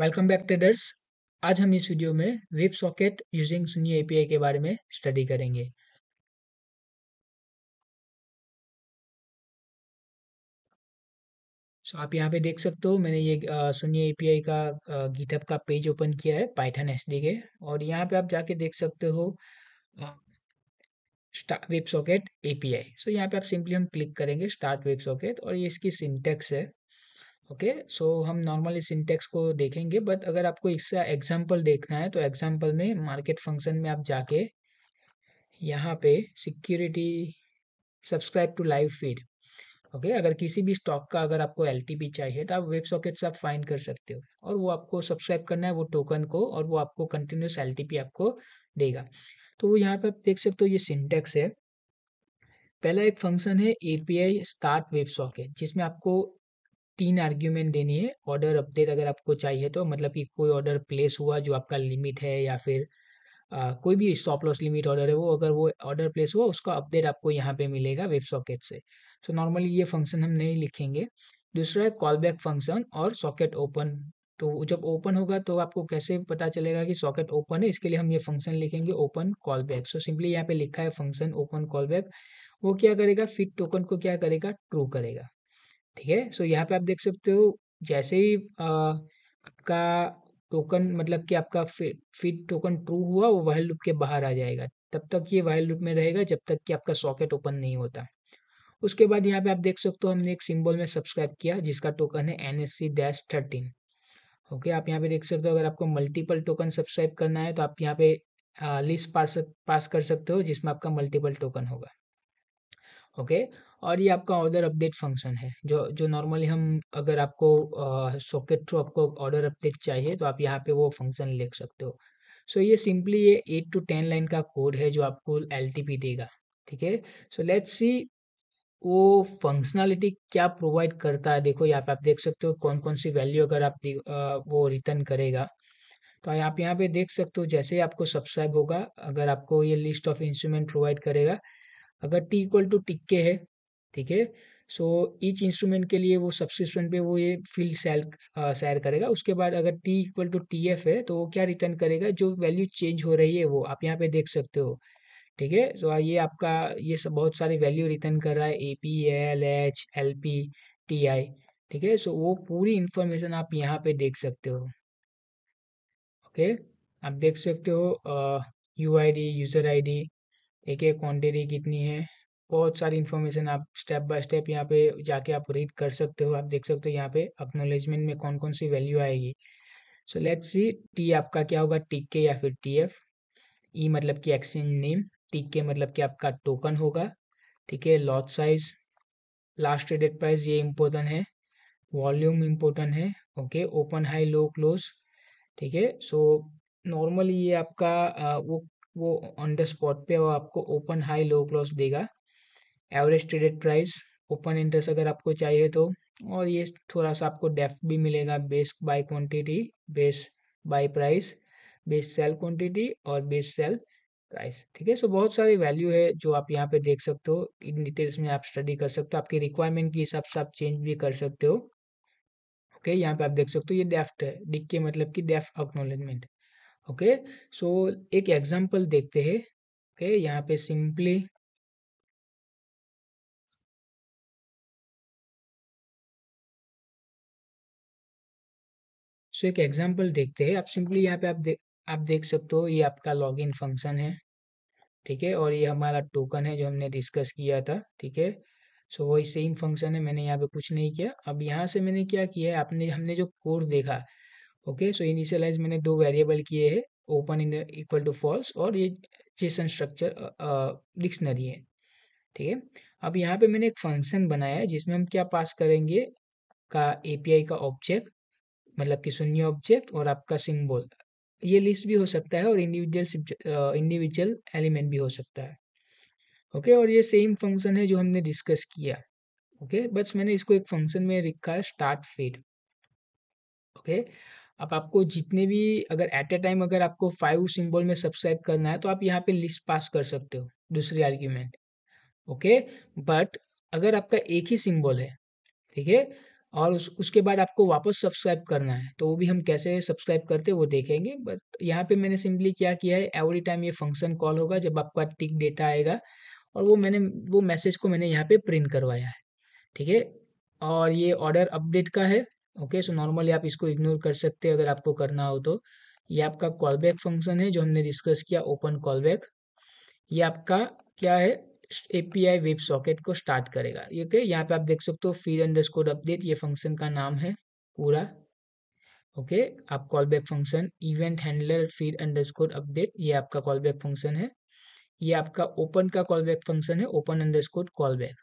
Welcome back traders आज हम इस वीडियो में वेब सॉकेट यूजिंग सुनियो एपीआई के बारे में स्टडी करेंगे सो आप यहाँ पे देख सकते हो मैंने ये सुनियो एपीआई का गीटअप का पेज ओपन किया है पाइथन डी के और यहाँ पे आप जाके देख सकते हो वेब सॉकेट एपीआई सो यहाँ पे आप सिंपली हम क्लिक करेंगे स्टार्ट वेब सॉकेट और ये इसकी सिंटेक्स है ओके सो हम नॉर्मली सिंटेक्स को देखेंगे बट अगर आपको इसका एग्जाम्पल देखना है तो एग्जाम्पल में मार्केट फंक्शन में आप जाके यहाँ पे security subscribe to live feed okay okay, अगर किसी भी स्टॉक का अगर आपको एल चाहिए तो आप वेब सॉकेट से आप फाइंड कर सकते हो और वो आपको सब्सक्राइब करना है वो टोकन को और वो आपको कंटिन्यूस एल आपको देगा तो यहाँ पे आप देख सकते हो ये सिंटेक्स है पहला एक फंक्शन है A P I start web socket जिसमें आपको तीन आर्ग्यूमेंट देनी है ऑर्डर अपडेट अगर आपको चाहिए तो मतलब कि कोई ऑर्डर प्लेस हुआ जो आपका लिमिट है या फिर आ, कोई भी स्टॉप लॉस लिमिट ऑर्डर है वो अगर वो ऑर्डर प्लेस हुआ उसका अपडेट आपको यहाँ पे मिलेगा वेब सॉकेट से सो so, नॉर्मली ये फंक्शन हम नहीं लिखेंगे दूसरा है कॉल बैक फंक्शन और सॉकेट ओपन तो जब ओपन होगा तो आपको कैसे पता चलेगा कि सॉकेट ओपन है इसके लिए हम ये फंक्शन लिखेंगे open call back so simply यहाँ पे लिखा है फंक्शन ओपन कॉल बैक वो क्या करेगा फिट टोकन को क्या करेगा ट्रू करेगा ठीक है सो यहाँ पे आप देख सकते हो जैसे ही आपका टोकन मतलब कि आपका फिट टोकन ट्रू हुआ वो वाइल लूप के बाहर आ जाएगा तब तक ये वाइल लूप में रहेगा जब तक कि आपका सॉकेट ओपन नहीं होता उसके बाद यहाँ पे आप देख सकते हो हमने एक सिंबल में सब्सक्राइब किया जिसका टोकन है N S C dash thirteen okay आप यहाँ पे देख सकते हो अगर आपको मल्टीपल टोकन सब्सक्राइब करना है तो आप यहाँ पे लिस्ट पास पास कर सकते हो जिसमें आपका मल्टीपल टोकन होगा ओके okay? और ये आपका ऑर्डर अपडेट फंक्शन है जो जो नॉर्मली हम अगर आपको सॉकेट थ्रू आपको ऑर्डर अपडेट चाहिए तो आप यहाँ पे वो फंक्शन लिख सकते हो सो so, ये सिंपली ये एट टू टेन लाइन का कोड है जो आपको एल देगा ठीक है सो लेट्स सी वो फंक्शनलिटी क्या प्रोवाइड करता है देखो यहाँ पे आप देख सकते हो कौन कौन सी वैल्यू अगर आप वो रिटर्न करेगा तो आप यहाँ पे देख सकते हो जैसे आपको सब्सक्राइब होगा अगर आपको ये लिस्ट ऑफ इंस्ट्रूमेंट प्रोवाइड करेगा अगर टी इक्वल टू टिक्के है ठीक है सो ईच इंस्ट्रूमेंट के लिए वो सबसे स्टूडेंट पे वो ये फील्ड सेल सैर करेगा उसके बाद अगर T equal to T F है तो वो क्या रिटर्न करेगा जो वैल्यू चेंज हो रही है वो आप यहाँ पे देख सकते हो ठीक है सो ये आपका ये सब बहुत सारे वैल्यू रिटर्न कर रहा है A P L H L P T I ठीक है सो वो पूरी इंफॉर्मेशन आप यहाँ पे देख सकते हो ओके आप देख सकते हो U I D user I D ठीक है क्वान्टिटी कितनी है बहुत सारी इन्फॉर्मेशन आप स्टेप बाय स्टेप यहाँ पे जाके आप रीड कर सकते हो आप देख सकते हो यहाँ पे अक्नोलेजमेंट में कौन कौन सी वैल्यू आएगी सो लेट्स सी टी आपका क्या होगा टी के या फिर टी एफ ई मतलब कि एक्सचेंज नेम टी के मतलब कि आपका टोकन होगा ठीक है lot size last traded price ये इम्पोर्टेंट है वॉल्यूम इम्पोर्टेंट है okay open high low close ठीक है सो नॉर्मली ये आपका आ, वो वो ऑन द स्पॉट पे वो आपको ओपन हाई लो क्लोज देगा average traded price open interest अगर आपको चाहिए तो और ये थोड़ा सा आपको डेफ भी मिलेगा best buy quantity best buy price best sell quantity और बेस सेल प्राइस ठीक है सो बहुत सारी वैल्यू है जो आप यहाँ पे देख सकते हो इन डिटेल्स में आप स्टडी कर सकते हो आपकी रिक्वायरमेंट के हिसाब से आप चेंज भी कर सकते हो ओके यहाँ पे आप देख सकते हो ये डेफ्ट है डिक के मतलब कि डेफ अक्नोलेजमेंट ओके सो एक एग्जाम्पल देखते हैं ओके okay, यहाँ पे सिंपली सो एक एग्जाम्पल देखते हैं आप सिंपली यहाँ पे आप देख आप देख सकते हो ये आपका लॉग इन फंक्शन है ठीक है और ये हमारा टोकन है जो हमने डिस्कस किया था ठीक है सो वही सेम फंक्शन है मैंने यहाँ पे कुछ नहीं किया अब यहाँ से मैंने क्या किया है आपने हमने जो कोड देखा ओके सो इनिशियलाइज मैंने दो वेरिएबल किए हैं open in equal to false और ये जेसन स्ट्रक्चर डिक्शनरी है ठीक है अब यहाँ पे मैंने एक फंक्शन बनाया है जिसमें हम क्या पास करेंगे का एपीआई का ऑब्जेक्ट मतलब कि शून्य ऑब्जेक्ट और आपका सिम्बॉल ये लिस्ट भी हो सकता है और इंडिविजुअल इंडिविजुअल एलिमेंट भी हो सकता है ओके okay, और ये सेम फंक्शन है जो हमने डिस्कस किया ओके okay, बस मैंने इसको एक फंक्शन में लिखा है स्टार्ट फेड ओके अब आपको जितने भी अगर एट ए टाइम अगर आपको फाइव सिंबल में सब्सक्राइब करना है तो आप यहाँ पे लिस्ट पास कर सकते हो दूसरी आर्ग्यूमेंट ओके बट अगर आपका एक ही सिंबल है ठीक है और उस उसके बाद आपको वापस सब्सक्राइब करना है तो वो भी हम कैसे सब्सक्राइब करते वो देखेंगे बट यहाँ पे मैंने सिंपली क्या किया है एवरी टाइम ये फंक्शन कॉल होगा जब आपका टिक डेटा आएगा और वो मैंने वो मैसेज को मैंने यहाँ पे प्रिंट करवाया है ठीक है और ये ऑर्डर अपडेट का है ओके सो नॉर्मली आप इसको इग्नोर कर सकते हैं अगर आपको करना हो तो ये आपका कॉल बैक फंक्शन है जो हमने डिस्कस किया ओपन कॉल बैक ये आपका क्या है एपीआई वेब सॉकेट को स्टार्ट करेगा ये ओके यहाँ पे आप देख सकते हो फीड अंडर स्कोर अपडेट ये फंक्शन का नाम है पूरा ओके आप call back function event handler feed underscore score अपडेट ये आपका कॉल बैक फंक्शन है ये आपका ओपन का कॉल बैक फंक्शन है open underscore call back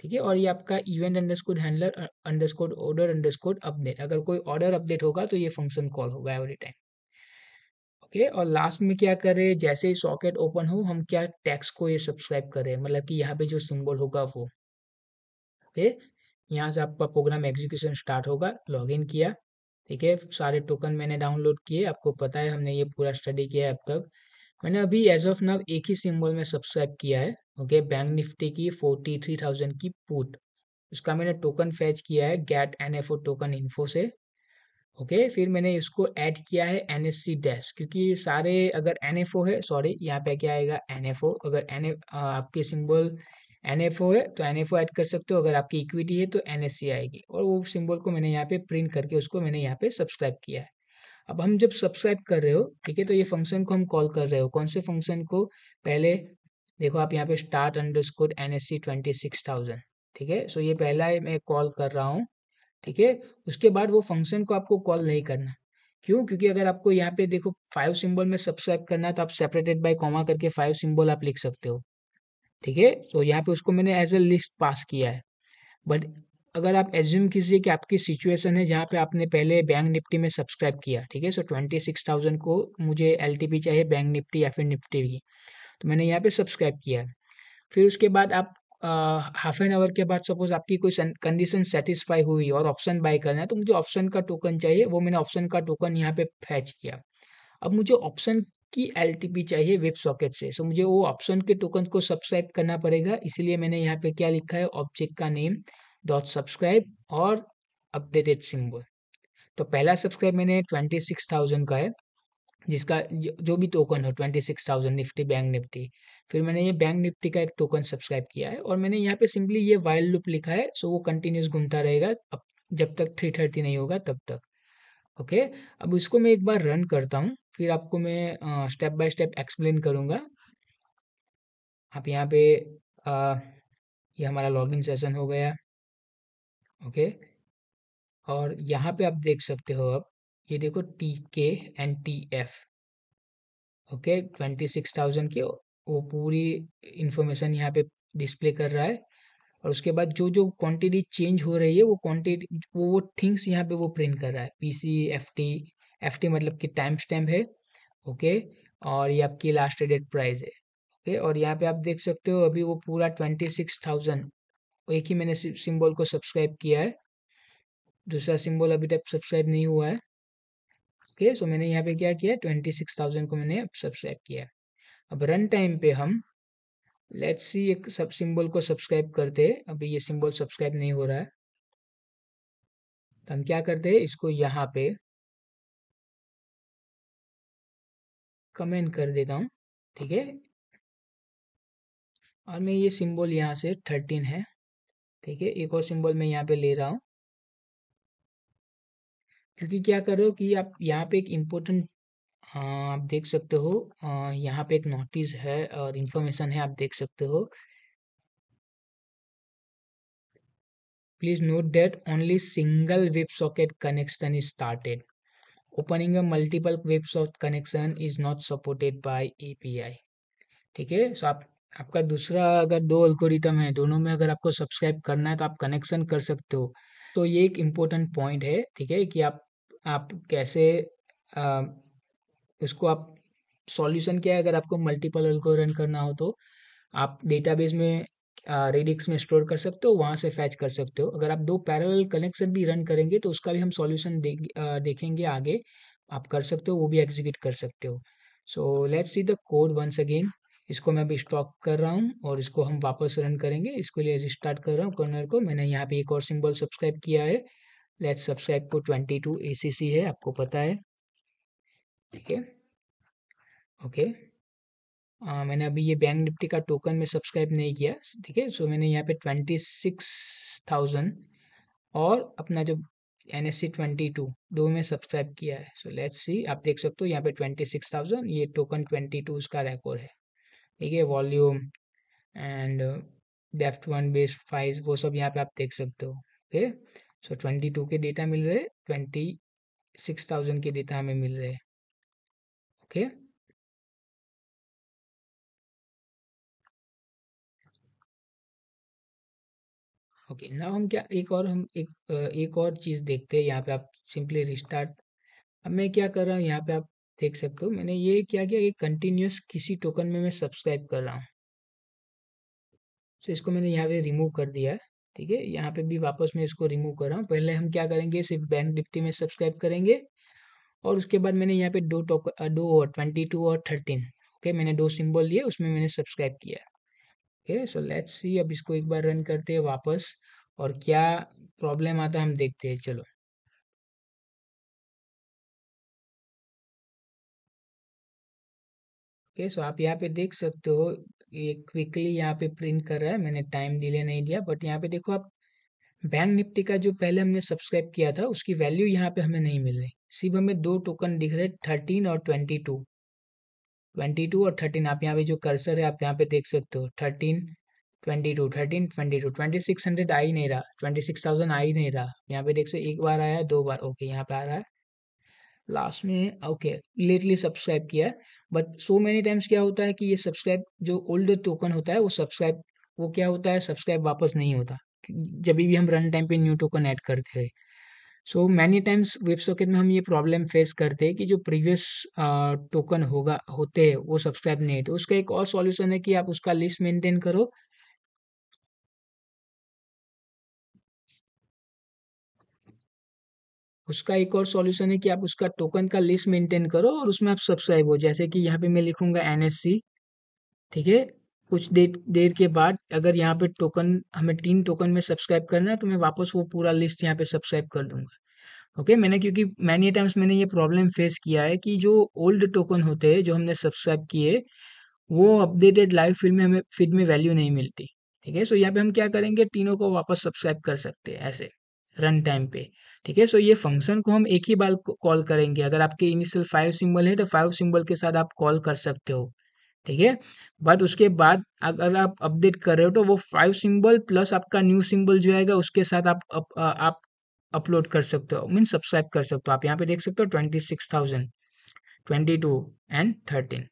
ठीक है और ये आपका event underscore handler underscore order under score update अगर कोई ऑर्डर अपडेट होगा तो ये फंक्शन कॉल होगा एवरी टाइम ओके और लास्ट में क्या करें जैसे ही सॉकेट ओपन हो हम क्या टैक्स को ये सब्सक्राइब करें मतलब कि यहाँ पे जो सिंबल होगा वो ओके यहाँ से आपका प्रोग्राम एग्जीक्यूशन स्टार्ट होगा लॉगिन किया ठीक है सारे टोकन मैंने डाउनलोड किए आपको पता है हमने ये पूरा स्टडी किया है अब तक मैंने अभी एज ऑफ नव एक ही सिम्बल में सब्सक्राइब किया है ओके बैंक निफ्टी की फोर्टी थ्री थाउजेंड की पुट उसका मैंने टोकन फैच किया है get N F O token info से ओके okay, फिर मैंने इसको ऐड किया है एन एस सी डैश क्योंकि सारे अगर एन एफ ओ है सॉरी यहाँ पे क्या आएगा एन एफ ओ अगर एन आपके सिंबल एन एफ ओ है तो एन एफ ओ ऐड कर सकते हो अगर आपकी इक्विटी है तो एन एस सी आएगी और वो सिंबल को मैंने यहाँ पे प्रिंट करके उसको मैंने यहाँ पे सब्सक्राइब किया है अब हम जब सब्सक्राइब कर रहे हो ठीक है तो ये फंक्शन को हम कॉल कर रहे हो कौन से फंक्शन को पहले देखो आप यहाँ पे start underscore N S C twenty six thousand ठीक है सो ये पहला मैं कॉल कर रहा हूँ ठीक है उसके बाद वो फंक्शन को आपको कॉल नहीं करना क्यों क्योंकि अगर आपको यहाँ पे देखो फाइव सिंबल में सब्सक्राइब करना है तो आप सेपरेटेड बाय कॉमा करके फाइव सिंबल आप लिख सकते हो ठीक है तो यहाँ पे उसको मैंने एज ए लिस्ट पास किया है बट अगर आप एज्यूम कीजिए कि आपकी सिचुएशन है जहाँ पे आपने पहले बैंक निफ्टी में सब्सक्राइब किया ठीक है सो ट्वेंटी सिक्स थाउजेंड को मुझे एल चाहिए बैंक निफ्टी या फिर निफ्टी की तो मैंने यहाँ पे सब्सक्राइब किया फिर उसके बाद आप हाफ एन आवर के बाद सपोज आपकी कोई कंडीशन सेटिस्फाई हुई और ऑप्शन बाय करना है तो मुझे ऑप्शन का टोकन चाहिए वो मैंने ऑप्शन का टोकन यहाँ पे फैच किया अब मुझे ऑप्शन की एल चाहिए वेब सॉकेट से सो मुझे वो ऑप्शन के टोकन को सब्सक्राइब करना पड़ेगा इसलिए मैंने यहाँ पे क्या लिखा है ऑब्जेक्ट का नेम डॉट सब्सक्राइब और अपडेटेड सिम्बल तो पहला सब्सक्राइब मैंने ट्वेंटी सिक्स थाउजेंड का है जिसका जो भी टोकन हो twenty six thousand nifty bank nifty फिर मैंने ये बैंक निफ्टी का एक टोकन सब्सक्राइब किया है और मैंने यहाँ पे सिंपली ये वाइल लुप लिखा है सो वो कंटिन्यूस घूमता रहेगा अब जब तक थ्री थर्टी नहीं होगा तब तक ओके अब इसको मैं एक बार रन करता हूँ फिर आपको मैं स्टेप बाय स्टेप एक्सप्लेन करूँगा आप यहाँ पे आ, ये हमारा लॉगिन सेशन हो गया ओके और यहाँ पे आप देख सकते हो अब ये देखो T K and T F okay twenty six thousand के वो पूरी इन्फॉर्मेशन यहाँ पे डिस्प्ले कर रहा है और उसके बाद जो जो क्वांटिटी चेंज हो रही है वो क्वांटिटी वो वो थिंग्स यहाँ पे वो प्रिंट कर रहा है P C F T F T मतलब कि टाइम स्टैम्प है ओके और ये आपकी लास्ट डेट प्राइस है ओके और यहाँ पे आप देख सकते हो अभी वो पूरा ट्वेंटी सिक्स थाउजेंड एक ही मैंने सिंबल को सब्सक्राइब किया है दूसरा सिंबल अभी तक सब्सक्राइब नहीं हुआ है के सो मैंने यहाँ पे क्या किया ट्वेंटी सिक्स थाउजेंड को मैंने सब्सक्राइब किया अब रन टाइम पे हम लेट्स सी एक सब सिंबल को सब्सक्राइब करते हैं अभी ये सिंबल सब्सक्राइब नहीं हो रहा है तो हम क्या करते हैं इसको यहाँ पे कमेंट कर देता हूँ ठीक है और मैं ये सिंबल यहाँ से थर्टीन है ठीक है एक और सिंबल मैं यहाँ पे ले रहा हूँ क्योंकि क्या करो कि आप यहाँ पे एक इम्पोर्टेंट हाँ, आप देख सकते हो यहाँ पे एक नोटिस है और इन्फॉर्मेशन है आप देख सकते हो please note Please only single web socket connection is started opening a multiple web socket connection is not supported by API ठीक है सो आप आपका दूसरा अगर दो अल्कोरिथम है दोनों में अगर आपको सब्सक्राइब करना है तो आप कनेक्शन कर सकते हो तो ये एक इम्पोर्टेंट पॉइंट है ठीक है कि आप आप कैसे आ, इसको आप सॉल्यूशन क्या है अगर आपको मल्टीपल को रन करना हो तो आप डेटाबेस में रेडिक्स में स्टोर कर सकते हो वहाँ से फैच कर सकते हो अगर आप दो पैरेलल कनेक्शन भी रन करेंगे तो उसका भी हम सॉल्यूशन दे, देखेंगे आगे आप कर सकते हो वो भी एग्जीक्यूट कर सकते हो so let's see the code once again इसको मैं अभी स्टॉप कर रहा हूँ और इसको हम वापस रन करेंगे इसके लिए रिस्टार्ट कर रहा हूँ कर्नर को मैंने यहाँ पे एक और सिंबल सब्सक्राइब किया है लेट्स सब्सक्राइब को ट्वेंटी टू ए है आपको पता है ठीक है ओके आ, मैंने अभी ये बैंक निफ्टी का टोकन में सब्सक्राइब नहीं किया ठीक है सो मैंने यहाँ पे ट्वेंटी सिक्स थाउजेंड और अपना जो N S C twenty two दो में सब्सक्राइब किया है सो लेट्स सी आप देख सकते हो यहाँ पे ट्वेंटी सिक्स थाउजेंड ये टोकन ट्वेंटी टू उसका रेकॉर्ड है ठीक है volume and depth one best price वो सब यहाँ पे आप देख सकते हो ओके सो ट्वेंटी टू के डेटा मिल रहे ट्वेंटी सिक्स थाउजेंड के डेटा हमें मिल रहे ओके ओके नाउ हम क्या एक और हम एक एक और चीज़ देखते हैं यहाँ पे आप सिंपली रिस्टार्ट अब मैं क्या कर रहा हूँ यहाँ पे आप देख सकते हो मैंने ये क्या किया कि कंटिन्यूस किसी टोकन में मैं सब्सक्राइब कर रहा हूँ तो इसको मैंने यहाँ पे रिमूव कर दिया है ठीक है यहाँ पे भी वापस मैं इसको रिमूव कर रहा हूँ पहले हम क्या करेंगे सिर्फ बैंक निफ्टी में सब्सक्राइब करेंगे और उसके बाद मैंने यहाँ पे दो टोक दो और ट्वेंटी टू और थर्टीन ओके मैंने दो सिंबल लिए उसमें मैंने सब्सक्राइब किया ओके सो लेट्स सी अब इसको एक बार रन करते हैं वापस और क्या प्रॉब्लम आता हम देखते हैं चलो ओके सो आप यहाँ पे देख सकते हो ये क्विकली यहाँ पे प्रिंट कर रहा है मैंने टाइम डिले नहीं दिया बट यहाँ पे देखो आप बैंक निफ्टी का जो पहले हमने सब्सक्राइब किया था उसकी वैल्यू यहाँ पे हमें नहीं मिल रही सिर्फ हमें दो टोकन दिख रहे थर्टीन और ट्वेंटी टू ट्वेंटी टू और थर्टीन आप यहाँ पे जो कर्सर है आप यहाँ पे देख सकते हो thirteen twenty two thirteen twenty two twenty six hundred आ ही नहीं रहा ट्वेंटी सिक्स थाउजेंड आ ही नहीं रहा यहाँ पे देख सकते एक बार आया दो बार ओके यहाँ पे आ रहा है लास्ट में ओके लेटली सब्सक्राइब किया है बट सो मेनी टाइम्स क्या होता है कि ये सब्सक्राइब जो ओल्ड टोकन होता है वो सब्सक्राइब वो क्या होता है सब्सक्राइब वापस नहीं होता जब भी हम रन टाइम पे न्यू टोकन ऐड करते हैं so many times web socket में हम ये प्रॉब्लम फेस करते हैं कि जो प्रीवियस टोकन होगा होते हैं वो सब्सक्राइब नहीं होते उसका एक और सॉल्यूशन है कि आप उसका लिस्ट मेंटेन करो उसका एक और सॉल्यूशन है कि आप उसका टोकन का लिस्ट मेंटेन करो और उसमें आप सब्सक्राइब हो जैसे कि यहाँ पे मैं लिखूंगा एन ठीक है कुछ देर देर के बाद अगर यहाँ पे टोकन हमें तीन टोकन में सब्सक्राइब करना है तो मैं वापस वो पूरा लिस्ट यहाँ पे सब्सक्राइब कर दूंगा ओके मैंने क्योंकि मैनी टाइम्स मैंने ये प्रॉब्लम फेस किया है कि जो ओल्ड टोकन होते हैं जो हमने सब्सक्राइब किए वो अपडेटेड लाइव फीड में हमें फीड में वैल्यू नहीं मिलती ठीक है सो यहाँ पे हम क्या करेंगे तीनों को वापस सब्सक्राइब कर सकते हैं ऐसे रन टाइम पे ठीक है सो ये फंक्शन को हम एक ही बार कॉल करेंगे अगर आपके इनिशियल फाइव सिंबल है तो फाइव सिंबल के साथ आप कॉल कर सकते हो ठीक है बट उसके बाद अगर आप अपडेट कर रहे हो तो वो फाइव सिंबल प्लस आपका न्यू सिंबल जो आएगा उसके साथ आप अप, आ, आप अपलोड कर सकते हो मीन सब्सक्राइब कर सकते हो आप यहाँ पे देख सकते हो twenty six thousand twenty two and thirteen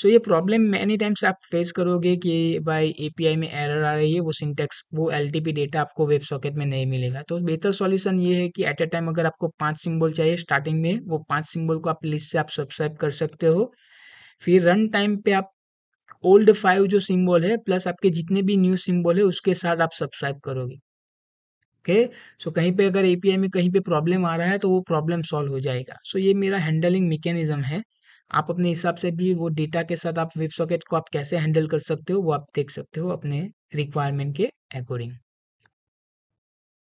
so so, ये प्रॉब्लम मैनी टाइम्स आप फेस करोगे कि भाई एपीआई में एरर आ रही है वो सिंटेक्स वो एलटीपी डेटा आपको वेब सॉकेट में नहीं मिलेगा तो बेहतर सॉल्यूशन ये है कि एट ए टाइम अगर आपको पांच सिंबल चाहिए स्टार्टिंग में वो पांच सिंबल को आप लिस्ट से आप सब्सक्राइब कर सकते हो फिर रन टाइम पे आप ओल्ड फाइव जो सिम्बॉल है प्लस आपके जितने भी न्यू सिम्बॉल है उसके साथ आप सब्सक्राइब करोगे ओके okay? सो so, कहीं पे अगर एपीआई में कहीं पे प्रॉब्लम आ रहा है तो वो प्रॉब्लम सॉल्व हो जाएगा सो so, ये मेरा हैंडलिंग मैकेनिज्म है आप अपने हिसाब से भी वो डेटा के साथ आप वेब सॉकेट को आप कैसे हैंडल कर सकते हो वो आप देख सकते हो अपने रिक्वायरमेंट के अकॉर्डिंग